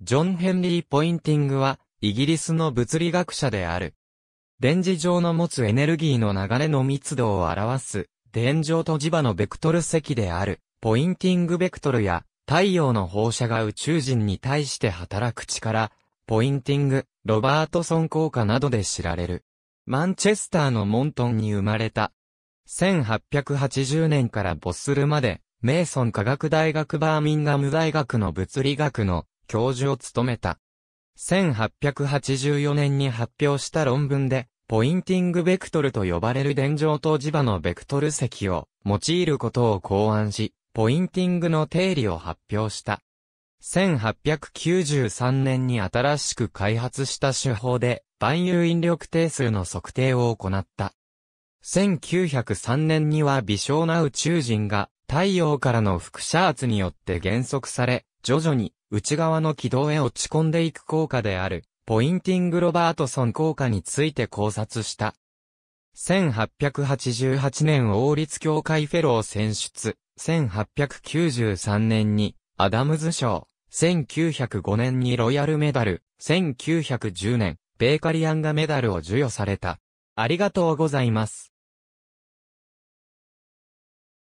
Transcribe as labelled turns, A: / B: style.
A: ジョン・ヘンリー・ポイン
B: ティングは、イギリスの物理学者である。電磁場の持つエネルギーの流れの密度を表す、電場と磁場のベクトル積である、ポインティングベクトルや、太陽の放射が宇宙人に対して働く力、ポインティング、ロバートソン効果などで知られる。マンチェスターのモントンに生まれた。1880年からボすスルまで、メイソン科学大学バーミンガム大学の物理学の教授を務めた。1884年に発表した論文で、ポインティングベクトルと呼ばれる電状と磁場のベクトル積を用いることを考案し、ポインティングの定理を発表した。1893年に新しく開発した手法で、万有引力定数の測定を行った。1903年には微小な宇宙人が太陽からの副射圧によって減速され、徐々に内側の軌道へ落ち込んでいく効果である、ポインティング・ロバートソン効果について考察した。1888年王立協会フェロー選出、1893年にアダムズ賞、1905年にロイヤルメダル、1910年、ベーカリアンがメダルを授与された。ありがとうござい
A: ます。